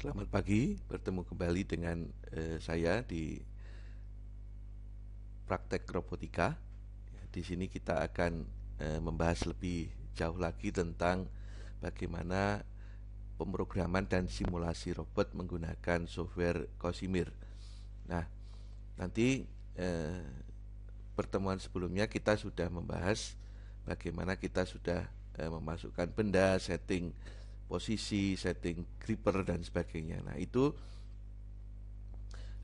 Selamat pagi, bertemu kembali dengan eh, saya di praktek robotika. Di sini kita akan eh, membahas lebih jauh lagi tentang bagaimana pemrograman dan simulasi robot menggunakan software Cosimir. Nah, nanti eh, pertemuan sebelumnya kita sudah membahas bagaimana kita sudah eh, memasukkan benda, setting posisi, setting gripper dan sebagainya. Nah, itu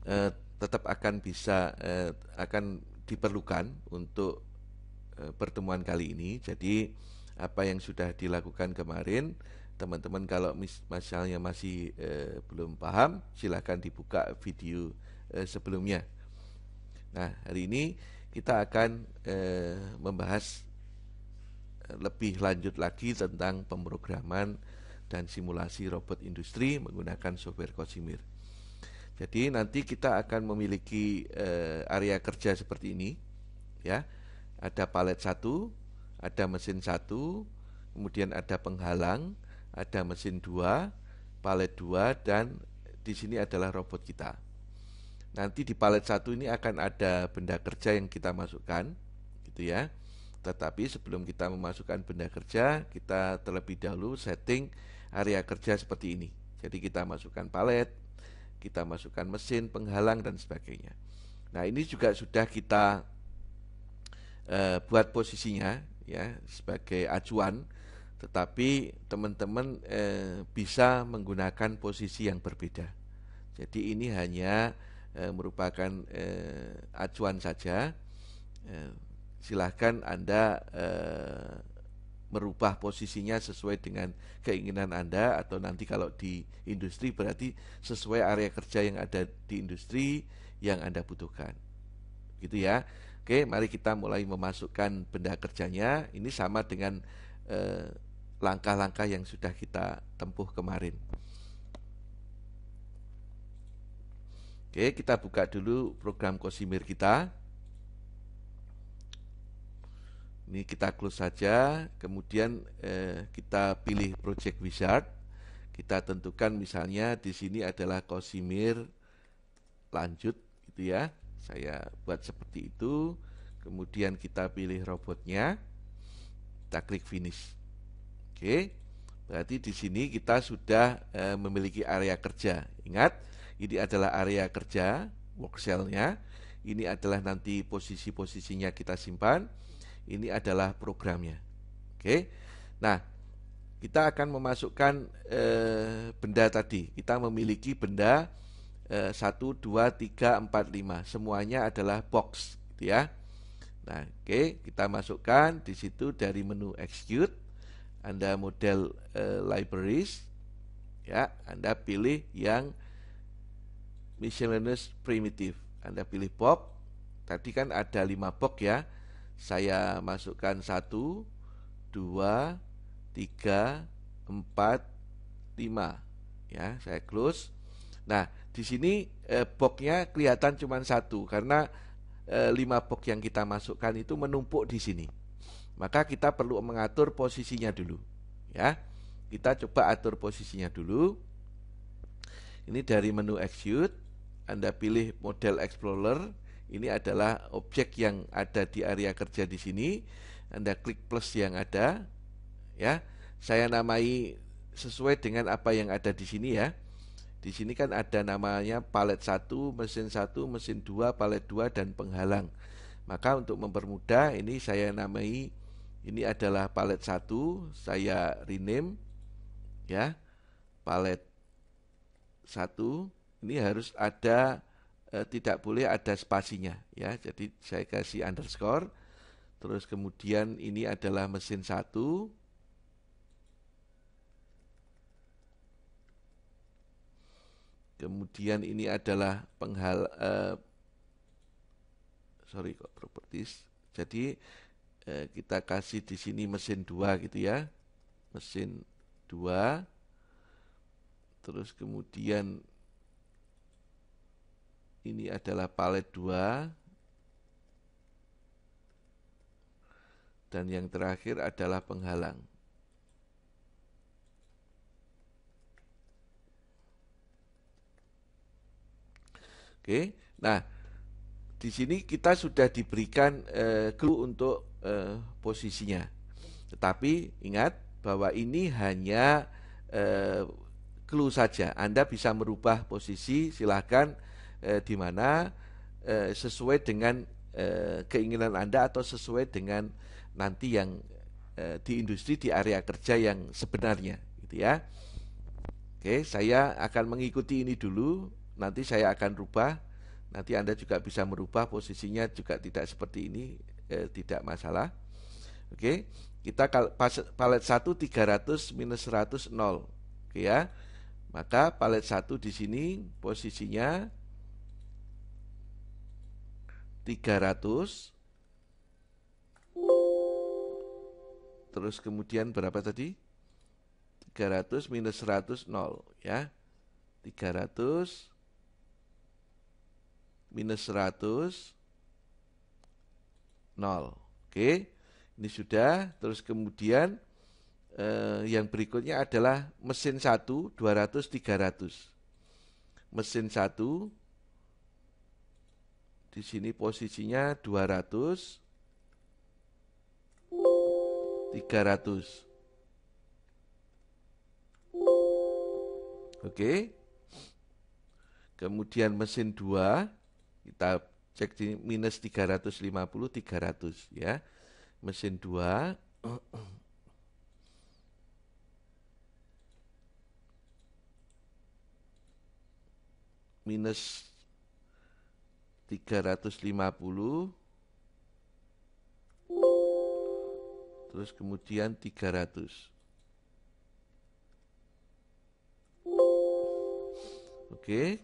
eh, tetap akan bisa eh, akan diperlukan untuk eh, pertemuan kali ini. Jadi apa yang sudah dilakukan kemarin, teman-teman kalau mis misalnya masih eh, belum paham, silahkan dibuka video eh, sebelumnya. Nah, hari ini kita akan eh, membahas eh, lebih lanjut lagi tentang pemrograman dan simulasi robot industri menggunakan software Cosimir. Jadi nanti kita akan memiliki uh, area kerja seperti ini, ya. Ada palet satu, ada mesin satu, kemudian ada penghalang, ada mesin dua, palet dua, dan di sini adalah robot kita. Nanti di palet satu ini akan ada benda kerja yang kita masukkan, gitu ya. Tetapi sebelum kita memasukkan benda kerja, kita terlebih dahulu setting area kerja seperti ini. Jadi kita masukkan palet, kita masukkan mesin penghalang dan sebagainya. Nah, ini juga sudah kita e, buat posisinya ya sebagai acuan, tetapi teman-teman e, bisa menggunakan posisi yang berbeda. Jadi ini hanya e, merupakan e, acuan saja. E, silahkan Anda merubah posisinya sesuai dengan keinginan Anda atau nanti kalau di industri berarti sesuai area kerja yang ada di industri yang Anda butuhkan. Gitu ya. Oke, mari kita mulai memasukkan benda kerjanya. Ini sama dengan langkah eh, langkah-langkah yang sudah kita tempuh kemarin. Oke, kita buka dulu program Kosimir kita. Ini kita close saja, kemudian eh, kita pilih project wizard. Kita tentukan misalnya di sini adalah Kosimir lanjut gitu ya. Saya buat seperti itu. Kemudian kita pilih robotnya. Kita klik finish. Oke. Berarti di sini kita sudah eh, memiliki area kerja. Ingat, ini adalah area kerja workshellnya Ini adalah nanti posisi-posisinya kita simpan ini adalah programnya. Oke. Nah, kita akan memasukkan e, benda tadi. Kita memiliki benda e, 1 2 3 4 5. Semuanya adalah box, gitu ya. Nah, oke, kita masukkan di situ dari menu execute Anda model e, libraries ya, Anda pilih yang miscellaneous primitive. Anda pilih box. Tadi kan ada lima box ya saya masukkan 1 2 3 4 5 ya saya close nah di sini eh, boxnya kelihatan cuma satu karena eh, 5 box yang kita masukkan itu menumpuk di sini maka kita perlu mengatur posisinya dulu ya kita coba atur posisinya dulu ini dari menu execute Anda pilih model explorer ini adalah objek yang ada di area kerja di sini Anda klik plus yang ada ya saya namai sesuai dengan apa yang ada di sini ya di sini kan ada namanya palet 1, mesin 1, mesin 2, palet 2 dan penghalang. Maka untuk mempermudah ini saya namai ini adalah palet 1, saya rename ya. Palet 1 ini harus ada eh, tidak boleh ada spasinya ya. Jadi saya kasih underscore terus kemudian ini adalah mesin satu kemudian ini adalah penghal eh, sorry kok properties jadi eh, kita kasih di sini mesin dua gitu ya mesin dua terus kemudian ini adalah palet 2 dan yang terakhir adalah penghalang Oke, nah di sini kita sudah diberikan eh, clue untuk eh, posisinya. Tetapi ingat bahwa ini hanya eh, clue saja. Anda bisa merubah posisi, silahkan eh, di mana eh, sesuai dengan eh, keinginan Anda atau sesuai dengan nanti yang eh, di industri di area kerja yang sebenarnya gitu ya. Oke, saya akan mengikuti ini dulu, nanti saya akan rubah. Nanti Anda juga bisa merubah posisinya juga tidak seperti ini, eh, tidak masalah. Oke, kita palet 1 300 minus 100 0. Oke ya. Maka palet 1 di sini posisinya 300 terus kemudian berapa tadi 300 minus 100 0 ya 300 minus 100 0 oke ini sudah terus kemudian eh, yang berikutnya adalah mesin 1 200 300 mesin 1 di sini posisinya 200 300 Oke. Okay. Kemudian mesin 2 kita cek di minus 350 300 ya. Mesin 2 minus 350 terus kemudian 300 oke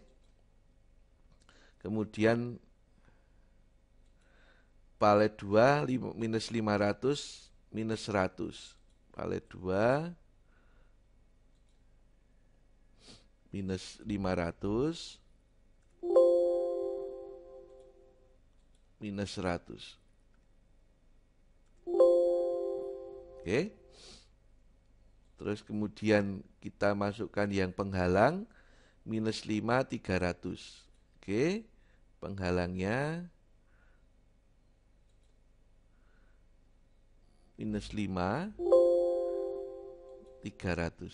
kemudian palet 2 minus 500 minus 100 palet 2 minus 500 minus 100. Oke. Okay. Terus kemudian kita masukkan yang penghalang minus 5 300. Oke. Okay. Penghalangnya minus 5 300. Oke.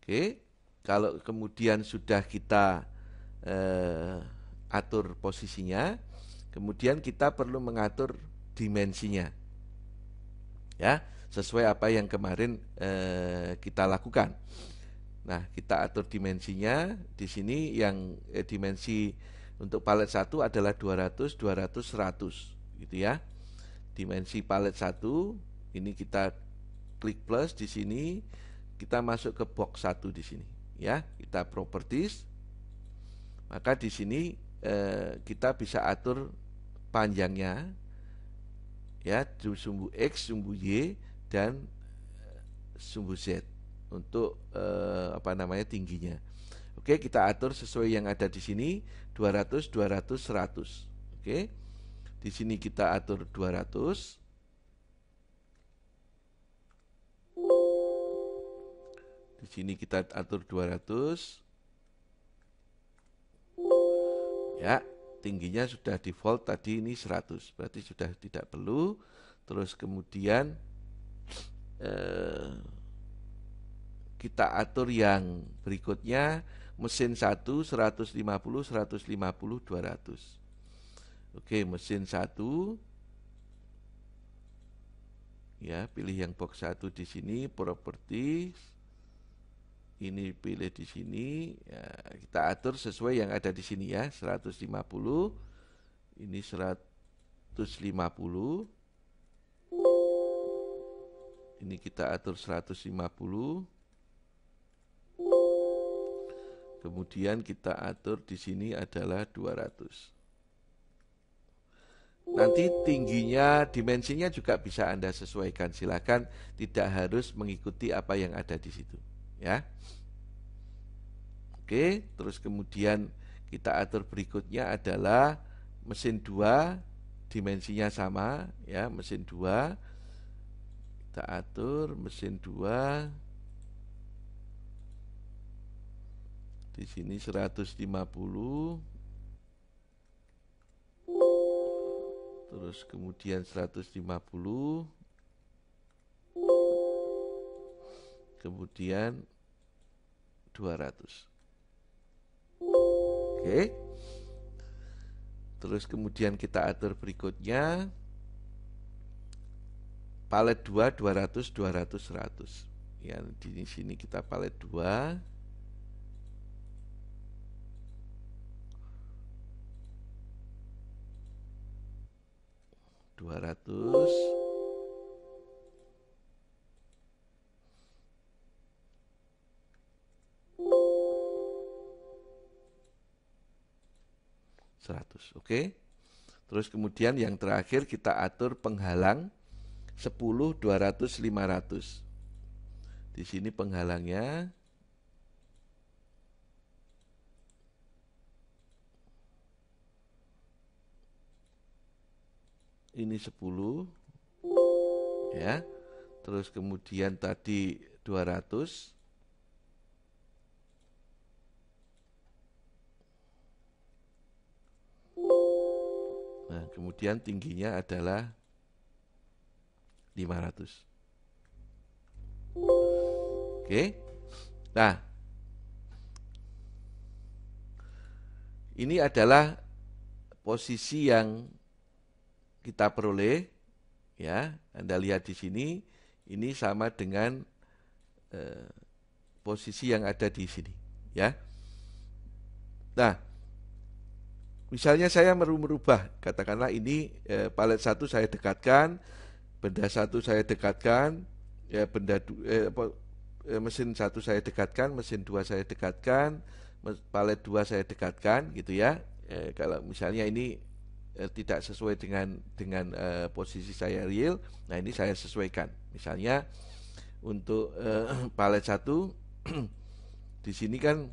Okay. Kalau kemudian sudah kita eh, atur posisinya, kemudian kita perlu mengatur dimensinya. Ya, sesuai apa yang kemarin eh, kita lakukan. Nah, kita atur dimensinya di sini yang eh, dimensi untuk palet satu adalah 200, 200, 100 gitu ya. Dimensi palet satu ini kita klik plus di sini kita masuk ke box 1 di sini ya. Kita properties maka di sini eh, kita bisa atur panjangnya ya sumbu x, sumbu y dan eh, sumbu z untuk eh, apa namanya tingginya. Oke, kita atur sesuai yang ada di sini 200 200 100. Oke. Di sini kita atur 200 di sini kita atur 200 ya tingginya sudah default tadi ini 100 berarti sudah tidak perlu terus kemudian eh, kita atur yang berikutnya mesin 1 150 150 200 oke mesin 1 ya pilih yang box 1 di sini properties ini pilih di sini ya, kita atur sesuai yang ada di sini ya 150 ini 150 ini kita atur 150 kemudian kita atur di sini adalah 200 nanti tingginya dimensinya juga bisa Anda sesuaikan silakan tidak harus mengikuti apa yang ada di situ ya. Oke, terus kemudian kita atur berikutnya adalah mesin 2 dimensinya sama ya, mesin 2 kita atur mesin 2 di sini 150 terus kemudian 150 kemudian 200. Oke. Terus kemudian kita atur berikutnya palet 2 200 200 100. Ya, di sini kita palet 2 200 100. Oke. Okay? Terus kemudian yang terakhir kita atur penghalang 10, 200, 500. Di sini penghalangnya ini 10 ya. Terus kemudian tadi 200 Nah, kemudian tingginya adalah 500. Oke. Nah, ini adalah posisi yang kita peroleh ya. Anda lihat di sini ini sama dengan eh, posisi yang ada di sini ya. Nah, Misalnya saya merubah, katakanlah ini e, palet satu saya dekatkan, benda satu saya dekatkan, ya benda e, apa, e, mesin satu saya dekatkan, mesin dua saya dekatkan, palet dua saya dekatkan, gitu ya. E, kalau misalnya ini e, tidak sesuai dengan dengan e, posisi saya real, nah ini saya sesuaikan. Misalnya untuk e, palet satu di sini kan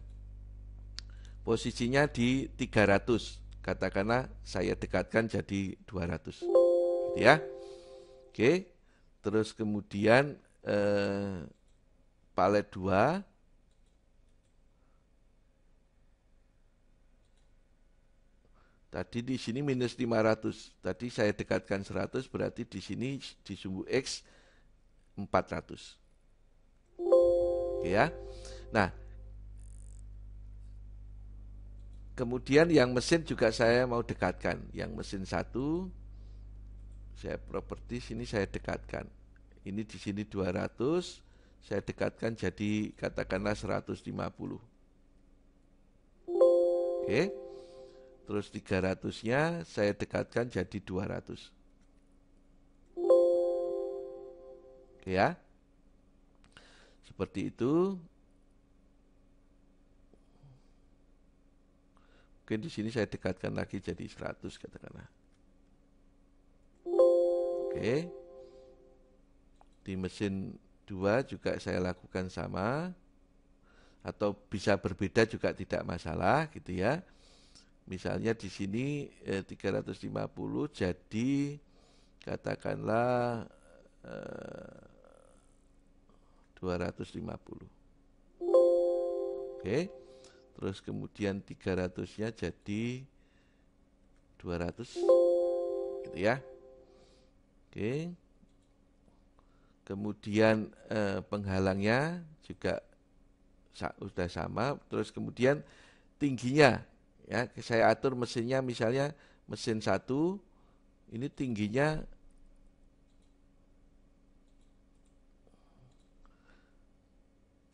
posisinya di 300 katakanlah saya dekatkan jadi 200 gitu ya oke terus kemudian eh, palet 2 Tadi di sini minus 500. Tadi saya dekatkan 100, berarti di sini di sumbu X 400. Oke gitu ya. Nah, Kemudian yang mesin juga saya mau dekatkan. Yang mesin satu saya properti sini saya dekatkan. Ini di sini 200, saya dekatkan jadi katakanlah 150. Oke. Terus 300-nya saya dekatkan jadi 200. Oke ya. Seperti itu, Mungkin di sini saya dekatkan lagi jadi 100 katakanlah. Oke. Di mesin 2 juga saya lakukan sama atau bisa berbeda juga tidak masalah gitu ya. Misalnya di sini eh, 350 jadi katakanlah eh, 250. Oke. Okay terus kemudian 300-nya jadi 200 gitu ya. Oke. Kemudian eh, penghalangnya juga sudah sama, terus kemudian tingginya ya saya atur mesinnya misalnya mesin satu ini tingginya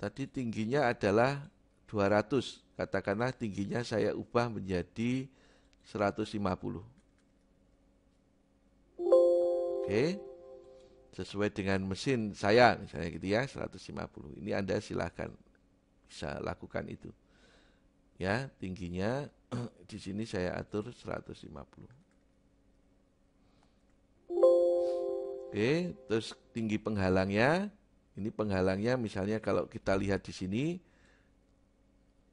tadi tingginya adalah 200 katakanlah tingginya saya ubah menjadi 150 oke sesuai dengan mesin saya misalnya gitu ya 150 ini Anda silahkan bisa lakukan itu ya tingginya di sini saya atur 150 oke terus tinggi penghalangnya ini penghalangnya misalnya kalau kita lihat di sini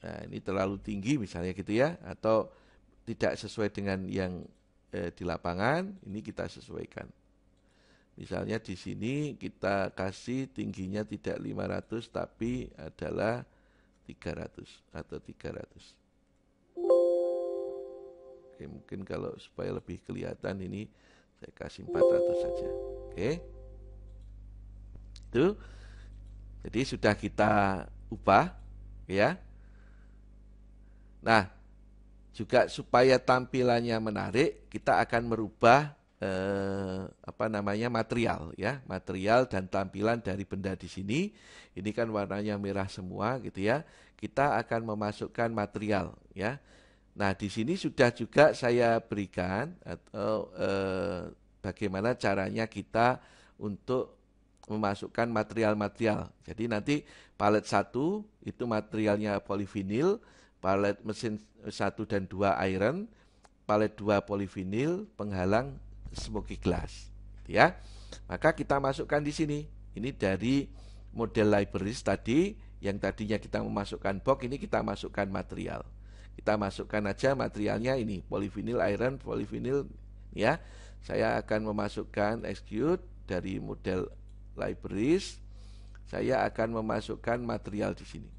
nah, ini terlalu tinggi misalnya gitu ya atau tidak sesuai dengan yang eh, di lapangan ini kita sesuaikan misalnya di sini kita kasih tingginya tidak 500 tapi adalah 300 atau 300 Oke, mungkin kalau supaya lebih kelihatan ini saya kasih 400 saja oke itu jadi sudah kita ubah ya Nah, juga supaya tampilannya menarik, kita akan merubah eh, apa namanya material ya, material dan tampilan dari benda di sini. Ini kan warnanya merah semua gitu ya. Kita akan memasukkan material ya. Nah, di sini sudah juga saya berikan atau eh, bagaimana caranya kita untuk memasukkan material-material. Jadi nanti palet satu itu materialnya polivinil, palet mesin 1 dan 2 iron, palet 2 polivinil, penghalang smoky glass. Gitu ya. Maka kita masukkan di sini. Ini dari model libraries tadi yang tadinya kita memasukkan box ini kita masukkan material. Kita masukkan aja materialnya ini polivinil iron, polivinil ya. Saya akan memasukkan execute dari model libraries. Saya akan memasukkan material di sini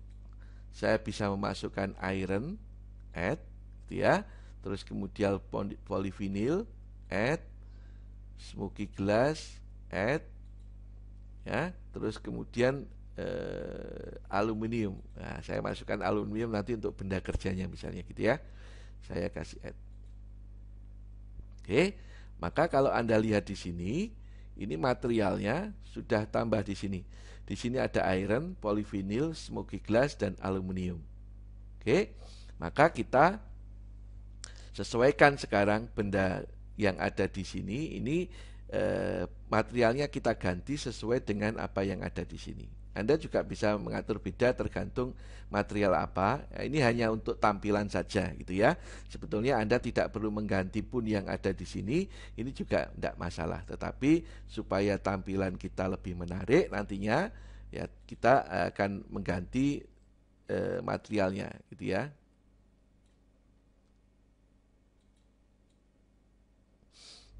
saya bisa memasukkan iron add gitu ya terus kemudian polivinil add smoky glass add ya terus kemudian eh, aluminium nah, saya masukkan aluminium nanti untuk benda kerjanya misalnya gitu ya saya kasih add oke maka kalau anda lihat di sini ini materialnya sudah tambah di sini. Di sini ada iron, polivinil, smoky glass dan aluminium. Oke. Maka kita sesuaikan sekarang benda yang ada di sini ini eh, materialnya kita ganti sesuai dengan apa yang ada di sini. Anda juga bisa mengatur beda tergantung material apa. Ya, ini hanya untuk tampilan saja gitu ya. Sebetulnya Anda tidak perlu mengganti pun yang ada di sini, ini juga tidak masalah. Tetapi supaya tampilan kita lebih menarik nantinya ya kita eh, akan mengganti eh, materialnya gitu ya.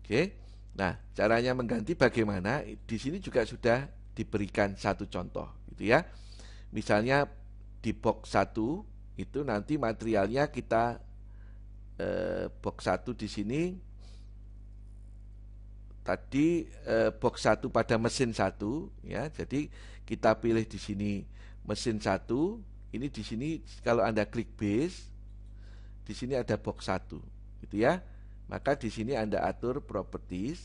Oke. Nah, caranya mengganti bagaimana? Di sini juga sudah diberikan satu contoh gitu ya. Misalnya di box 1 itu nanti materialnya kita eh, box 1 di sini tadi eh, box 1 pada mesin 1 ya. Jadi kita pilih di sini mesin 1, ini di sini kalau Anda klik base di sini ada box 1 gitu ya. Maka di sini Anda atur properties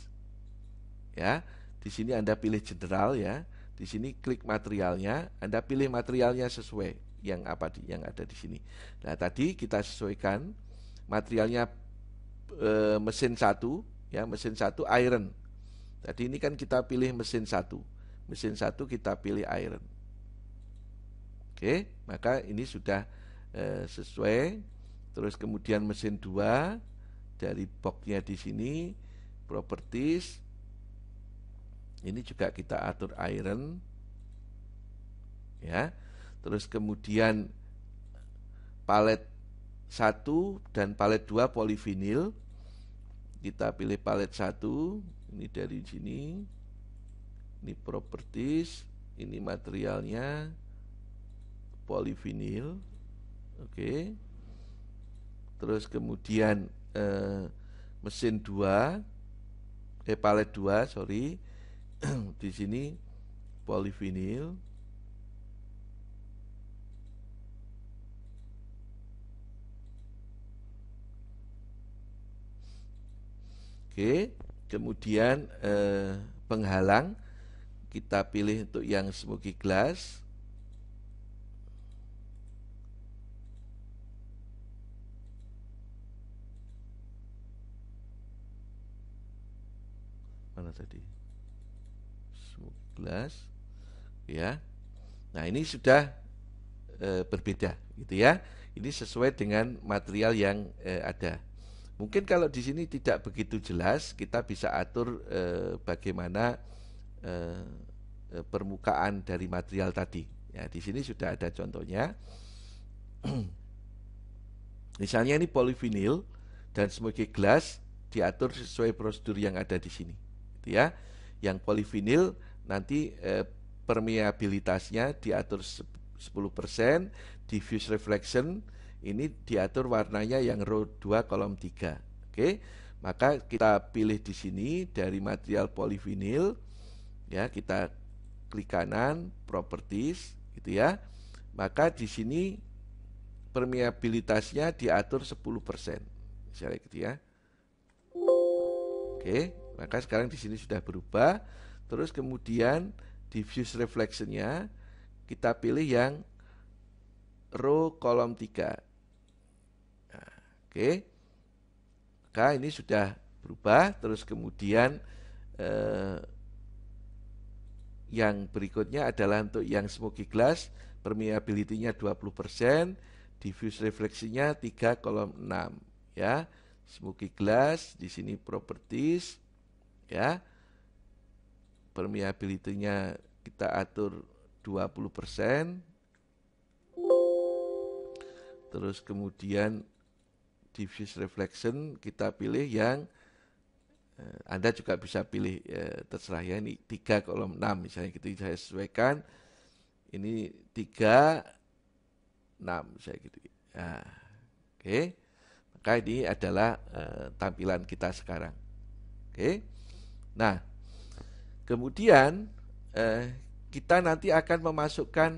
ya di sini Anda pilih general ya. Di sini klik materialnya, Anda pilih materialnya sesuai yang apa di, yang ada di sini. Nah, tadi kita sesuaikan materialnya e, mesin satu ya, mesin satu iron. Tadi ini kan kita pilih mesin satu. Mesin satu kita pilih iron. Oke, maka ini sudah e, sesuai. Terus kemudian mesin dua dari boxnya di sini properties ini juga kita atur iron ya. Terus kemudian palet satu dan palet 2 polivinil. Kita pilih palet satu. ini dari sini. Ini properties, ini materialnya polivinil. Oke. Terus kemudian eh, mesin dua, eh palet dua, sorry di sini polivinil Oke, kemudian eh, penghalang kita pilih untuk yang smoky glass. Mana tadi? gelas ya nah ini sudah e, berbeda gitu ya ini sesuai dengan material yang e, ada mungkin kalau di sini tidak begitu jelas kita bisa atur e, bagaimana e, permukaan dari material tadi ya di sini sudah ada contohnya misalnya ini polivinil dan sebagai gelas diatur sesuai prosedur yang ada di sini gitu ya yang polivinil nanti eh, permeabilitasnya diatur 10%, diffuse reflection ini diatur warnanya yang row 2 kolom 3. Oke. Maka kita pilih di sini dari material polivinil ya, kita klik kanan properties gitu ya. Maka di sini permeabilitasnya diatur 10%. Misalnya gitu ya. Oke, maka sekarang di sini sudah berubah Terus kemudian diffuse reflectionnya kita pilih yang row kolom 3. Nah, Oke. Okay. Maka ini sudah berubah terus kemudian eh, yang berikutnya adalah untuk yang smoky glass permeability-nya 20%, diffuse refleksinya 3 kolom 6 ya. Smoky glass di sini properties ya permeability-nya kita atur 20%. Terus kemudian diffuse reflection kita pilih yang eh, Anda juga bisa pilih eh, terserah ya ini 3 kolom 6 misalnya gitu saya sesuaikan ini 3 6 saya gitu. Nah, oke. Okay. Maka ini adalah eh, tampilan kita sekarang. Oke. Okay. Nah, Kemudian eh, kita nanti akan memasukkan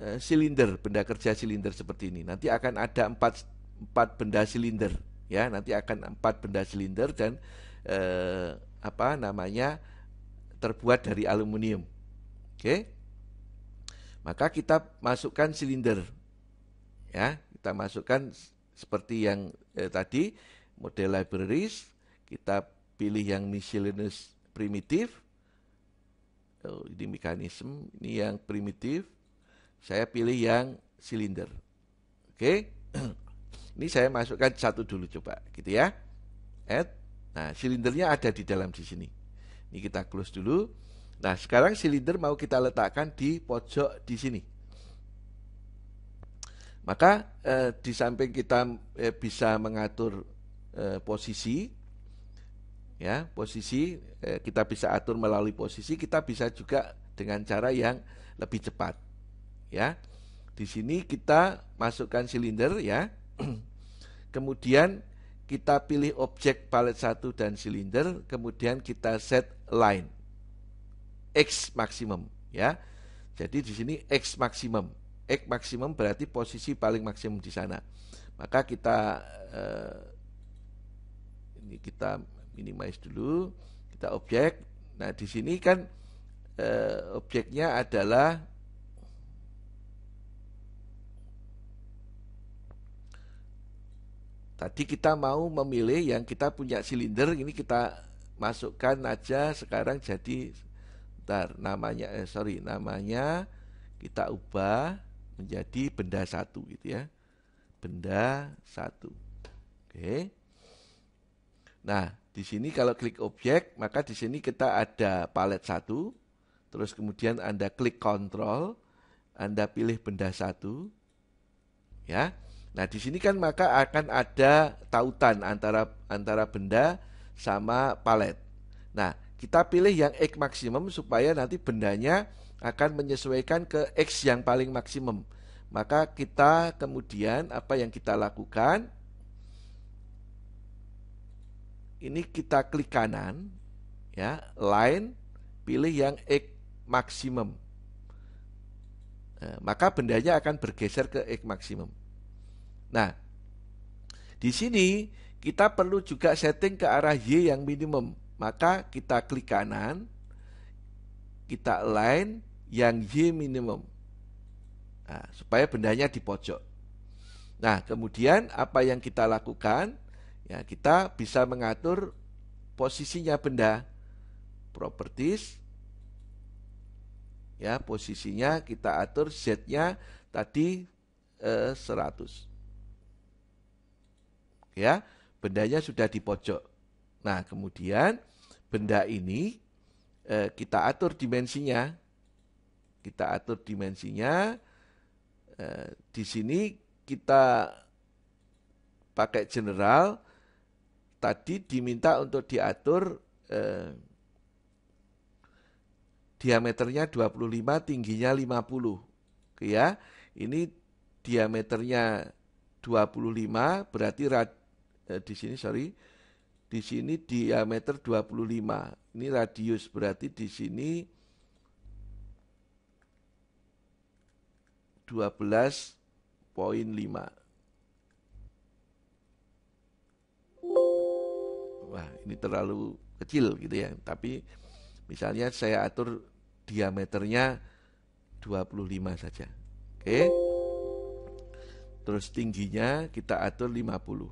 eh, silinder, benda kerja silinder seperti ini. Nanti akan ada empat, empat benda silinder, ya. Nanti akan empat benda silinder dan eh, apa namanya terbuat dari aluminium. Oke. Maka kita masukkan silinder. Ya, kita masukkan seperti yang eh, tadi model libraries, kita pilih yang miscellaneous primitif. Oh, ini mekanisme, ini yang primitif. Saya pilih yang silinder. Oke. Okay? ini saya masukkan satu dulu coba, gitu ya. Add. Nah, silindernya ada di dalam di sini. Ini kita close dulu. Nah, sekarang silinder mau kita letakkan di pojok di sini. Maka eh, di samping kita eh, bisa mengatur eh, posisi, ya posisi eh, kita bisa atur melalui posisi kita bisa juga dengan cara yang lebih cepat ya di sini kita masukkan silinder ya kemudian kita pilih objek palet satu dan silinder kemudian kita set line x maksimum ya jadi di sini x maksimum x maksimum berarti posisi paling maksimum di sana maka kita eh, ini kita minimize dulu kita objek nah di sini kan e, objeknya adalah tadi kita mau memilih yang kita punya silinder ini kita masukkan aja sekarang jadi ntar namanya eh, sorry namanya kita ubah menjadi benda satu gitu ya benda satu oke okay. nah di sini kalau klik objek, maka di sini kita ada palet satu, terus kemudian Anda klik kontrol, Anda pilih benda satu, ya. Nah di sini kan maka akan ada tautan antara antara benda sama palet. Nah kita pilih yang x maksimum supaya nanti bendanya akan menyesuaikan ke x yang paling maksimum. Maka kita kemudian apa yang kita lakukan ini kita klik kanan ya line pilih yang x maksimum nah, maka bendanya akan bergeser ke x maksimum nah di sini kita perlu juga setting ke arah y yang minimum maka kita klik kanan kita align yang y minimum nah, supaya bendanya di pojok nah kemudian apa yang kita lakukan Ya, kita bisa mengatur posisinya benda properties ya posisinya kita atur z-nya tadi eh, 100 ya bendanya sudah di pojok nah kemudian benda ini eh, kita atur dimensinya kita atur dimensinya eh, di sini kita pakai general tadi diminta untuk diatur eh, diameternya 25, tingginya 50. Ya, ini diameternya 25 berarti rad, eh, di sini sorry di sini diameter 25. Ini radius berarti di sini 12.5. wah ini terlalu kecil gitu ya. Tapi misalnya saya atur diameternya 25 saja. Oke. Terus tingginya kita atur 50.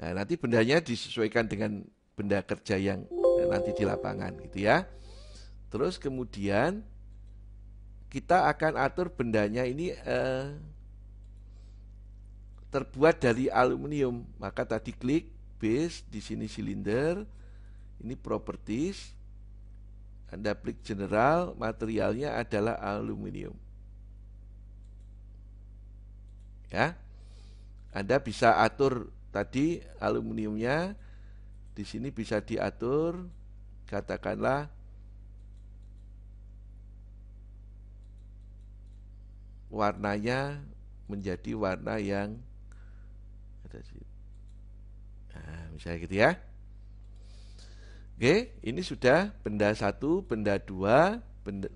Nah, nanti bendanya disesuaikan dengan benda kerja yang nanti di lapangan gitu ya. Terus kemudian kita akan atur bendanya ini eh, terbuat dari aluminium. Maka tadi klik base, di sini silinder, ini properties. Anda klik general, materialnya adalah aluminium. Ya. Anda bisa atur tadi aluminiumnya di sini bisa diatur katakanlah warnanya menjadi warna yang Nah, misalnya gitu ya. Oke, ini sudah benda satu, benda dua, benda,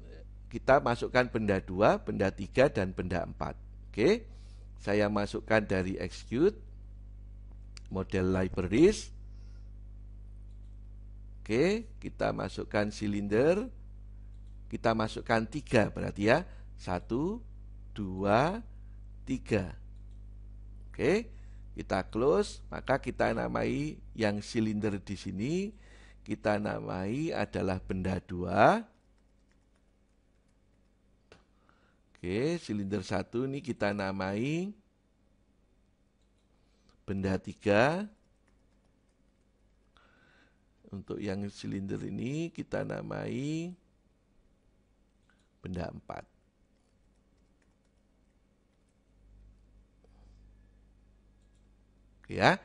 kita masukkan benda dua, benda tiga, dan benda empat. Oke, saya masukkan dari execute model libraries. Oke, kita masukkan silinder, kita masukkan tiga berarti ya satu, dua, tiga. Oke. Kita close, maka kita namai yang silinder di sini kita namai adalah benda dua. Oke, silinder satu ini kita namai benda tiga. Untuk yang silinder ini kita namai benda empat. ya.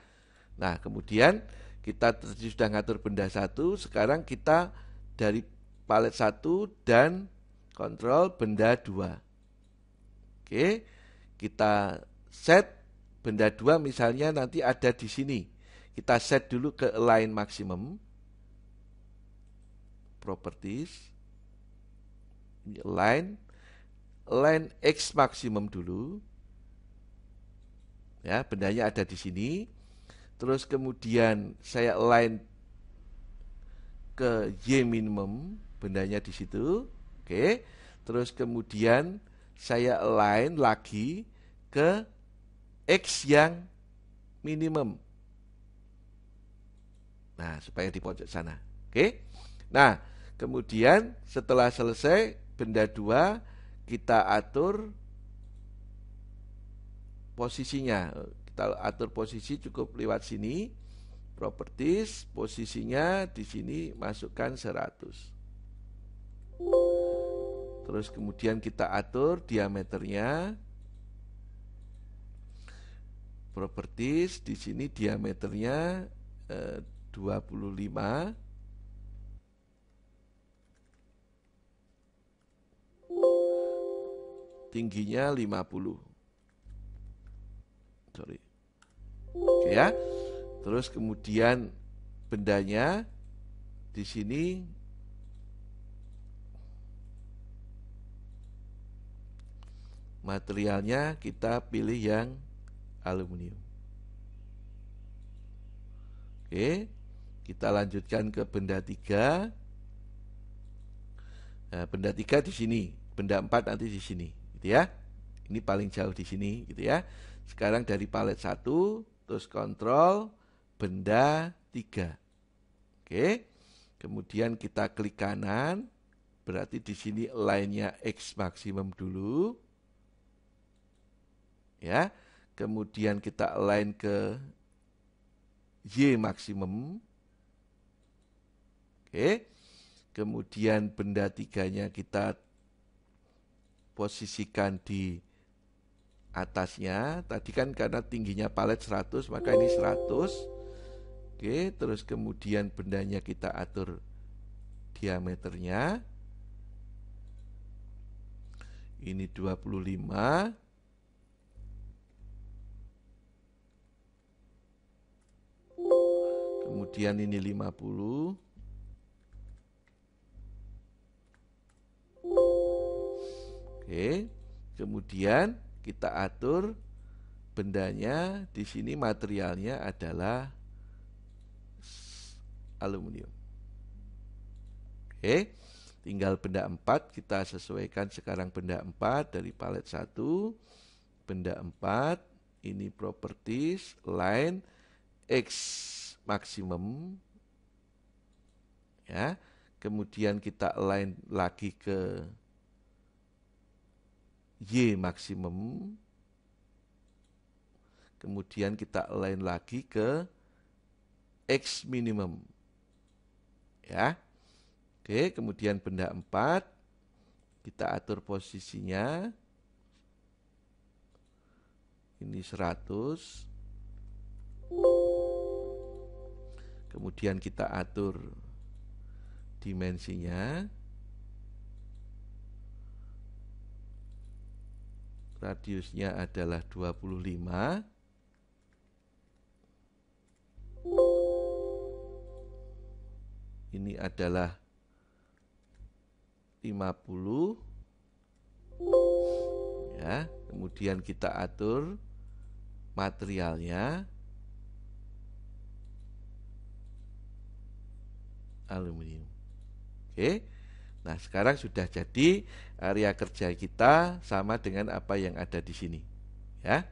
Nah, kemudian kita tadi sudah ngatur benda satu, sekarang kita dari palet satu dan kontrol benda dua. Oke, kita set benda dua misalnya nanti ada di sini. Kita set dulu ke align maximum properties line align x maximum dulu ya bendanya ada di sini terus kemudian saya align ke y minimum bendanya di situ oke terus kemudian saya align lagi ke x yang minimum nah supaya di pojok sana oke nah kemudian setelah selesai benda dua kita atur posisinya. Kita atur posisi cukup lewat sini. Properties, posisinya di sini masukkan 100. Terus kemudian kita atur diameternya. Properties di sini diameternya eh, 25 tingginya 50 sorry. Oke ya. Terus kemudian bendanya di sini materialnya kita pilih yang aluminium. Oke, kita lanjutkan ke benda tiga. Nah, benda tiga di sini, benda empat nanti di sini, gitu ya. Ini paling jauh di sini, gitu ya. Sekarang dari palet 1 terus kontrol benda 3. Oke. Kemudian kita klik kanan. Berarti di sini lainnya X maksimum dulu. Ya. Kemudian kita align ke Y maksimum. Oke. Kemudian benda tiganya kita posisikan di atasnya tadi kan karena tingginya palet 100 maka ini 100 oke terus kemudian bendanya kita atur diameternya ini 25 kemudian ini 50 oke kemudian kita atur bendanya di sini materialnya adalah aluminium. Oke. Tinggal benda 4 kita sesuaikan sekarang benda 4 dari palet 1. Benda 4 ini properties line X maksimum ya. Kemudian kita align lagi ke Y maksimum. Kemudian kita lain lagi ke X minimum. Ya. Oke, kemudian benda 4 kita atur posisinya. Ini 100. Kemudian kita atur dimensinya. radiusnya adalah 25 ini adalah 50 ya kemudian kita atur materialnya aluminium oke okay. Nah, sekarang sudah jadi area eh, kerja kita sama dengan apa yang ada di sini. Ya.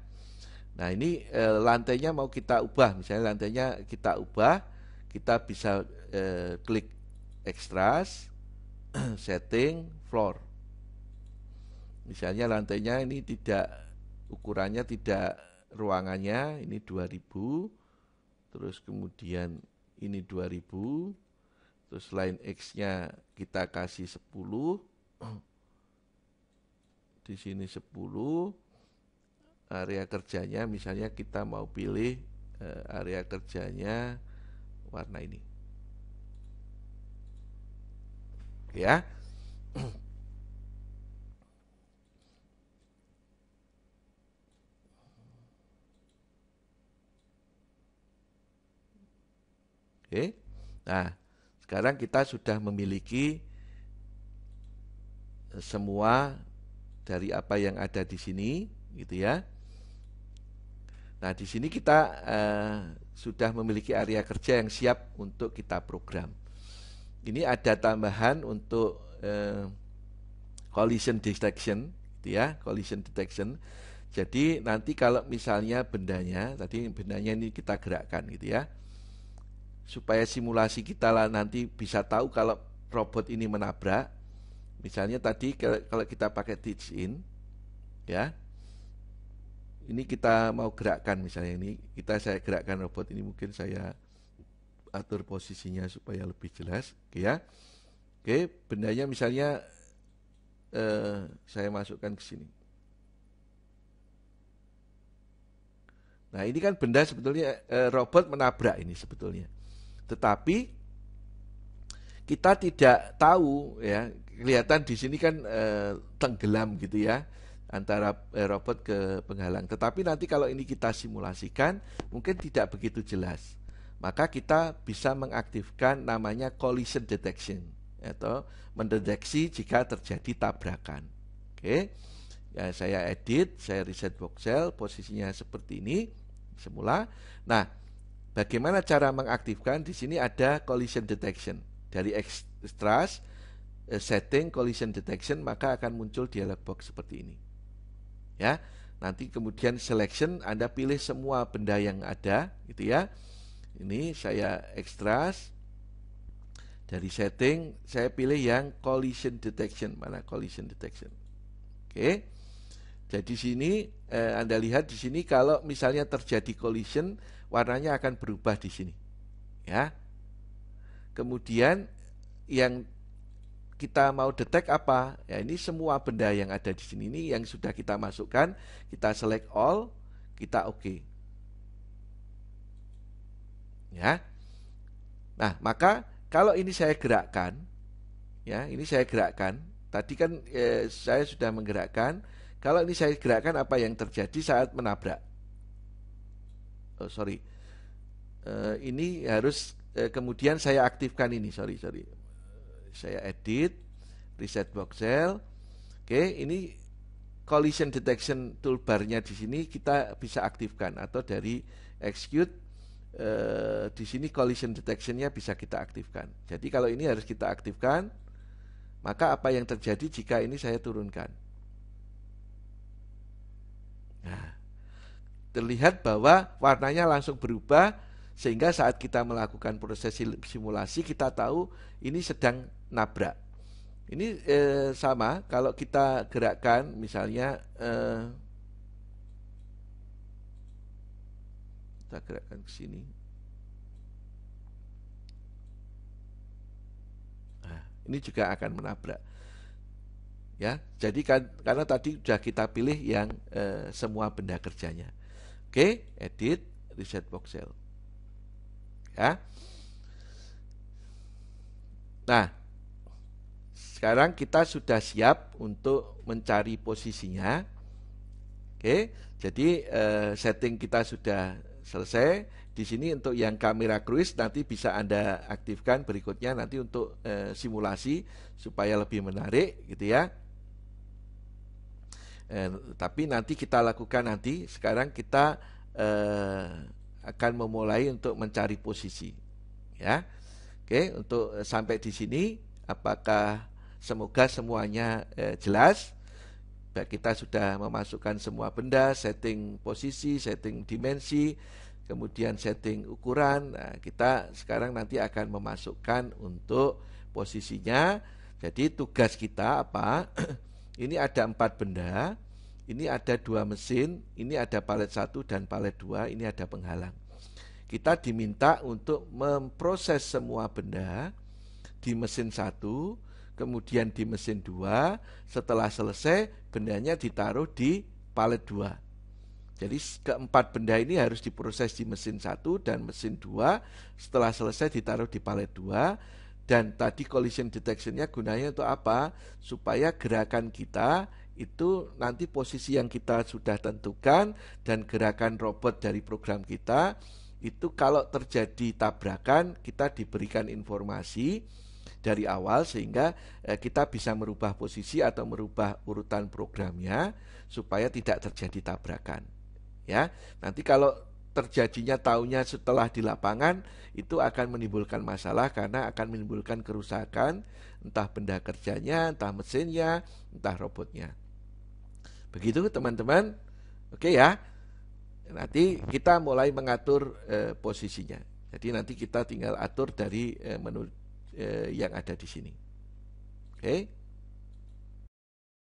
Nah, ini e, lantainya mau kita ubah, misalnya lantainya kita ubah, kita bisa e, klik extras, setting, floor. Misalnya lantainya ini tidak ukurannya tidak ruangannya ini 2000 terus kemudian ini 2000 Terus lain X-nya kita kasih 10. Di sini 10. Area kerjanya misalnya kita mau pilih eh, area kerjanya warna ini. Ya. Oke. Okay. Nah, sekarang kita sudah memiliki eh, semua dari apa yang ada di sini, gitu ya. Nah, di sini kita eh, sudah memiliki area kerja yang siap untuk kita program. Ini ada tambahan untuk eh, collision detection, gitu ya, collision detection. Jadi nanti kalau misalnya bendanya, tadi bendanya ini kita gerakkan, gitu ya supaya simulasi kita lah nanti bisa tahu kalau robot ini menabrak. Misalnya tadi kalau kita pakai teach in, ya, ini kita mau gerakkan misalnya ini kita saya gerakkan robot ini mungkin saya atur posisinya supaya lebih jelas oke ya oke bendanya misalnya eh, saya masukkan ke sini nah ini kan benda sebetulnya eh, robot menabrak ini sebetulnya tetapi kita tidak tahu ya, kelihatan di sini kan e, tenggelam gitu ya antara eh, robot ke penghalang. Tetapi nanti kalau ini kita simulasikan mungkin tidak begitu jelas. Maka kita bisa mengaktifkan namanya collision detection atau mendeteksi jika terjadi tabrakan. Oke. Ya, saya edit, saya reset voxel, posisinya seperti ini semula. Nah, Bagaimana cara mengaktifkan? Di sini ada collision detection. Dari extras eh, setting collision detection maka akan muncul dialog box seperti ini. Ya. Nanti kemudian selection Anda pilih semua benda yang ada gitu ya. Ini saya extras dari setting saya pilih yang collision detection mana collision detection. Oke. Jadi sini eh, Anda lihat di sini kalau misalnya terjadi collision warnanya akan berubah di sini. Ya. Kemudian yang kita mau detek apa? Ya ini semua benda yang ada di sini ini yang sudah kita masukkan, kita select all, kita oke. Okay. Ya. Nah, maka kalau ini saya gerakkan, ya, ini saya gerakkan. Tadi kan eh, saya sudah menggerakkan. Kalau ini saya gerakkan apa yang terjadi saat menabrak? oh, sorry uh, ini harus uh, kemudian saya aktifkan ini sorry sorry saya edit reset box voxel oke okay, ini collision detection toolbarnya di sini kita bisa aktifkan atau dari execute uh, di sini collision detectionnya bisa kita aktifkan. Jadi kalau ini harus kita aktifkan, maka apa yang terjadi jika ini saya turunkan? Nah, terlihat bahwa warnanya langsung berubah sehingga saat kita melakukan proses simulasi kita tahu ini sedang nabrak. Ini eh, sama kalau kita gerakkan misalnya eh, kita gerakkan ke sini. Nah, ini juga akan menabrak. Ya, jadi kan karena tadi sudah kita pilih yang eh, semua benda kerjanya. Oke, edit reset voxel. Ya. Nah, sekarang kita sudah siap untuk mencari posisinya. Oke, jadi uh, setting kita sudah selesai. Di sini untuk yang kamera cruise nanti bisa Anda aktifkan berikutnya nanti untuk eh, simulasi supaya lebih menarik gitu ya. Eh, tapi nanti kita lakukan nanti. Sekarang kita eh, akan memulai untuk mencari posisi, ya. Oke, untuk eh, sampai di sini, apakah semoga semuanya eh, jelas? Kita sudah memasukkan semua benda, setting posisi, setting dimensi, kemudian setting ukuran. Nah, kita sekarang nanti akan memasukkan untuk posisinya. Jadi tugas kita apa? Ini ada empat benda, ini ada dua mesin, ini ada palet satu dan palet dua, ini ada penghalang. Kita diminta untuk memproses semua benda di mesin satu, kemudian di mesin dua, setelah selesai bendanya ditaruh di palet dua. Jadi keempat benda ini harus diproses di mesin satu dan mesin dua, setelah selesai ditaruh di palet dua dan tadi collision detectionnya gunanya untuk apa? Supaya gerakan kita itu nanti posisi yang kita sudah tentukan dan gerakan robot dari program kita itu kalau terjadi tabrakan kita diberikan informasi dari awal sehingga eh, kita bisa merubah posisi atau merubah urutan programnya supaya tidak terjadi tabrakan ya nanti kalau terjadinya taunya setelah di lapangan itu akan menimbulkan masalah karena akan menimbulkan kerusakan entah benda kerjanya, entah mesinnya, entah robotnya. Begitu teman-teman. Oke ya. Nanti kita mulai mengatur e, posisinya. Jadi nanti kita tinggal atur dari e, menu e, yang ada di sini. Oke.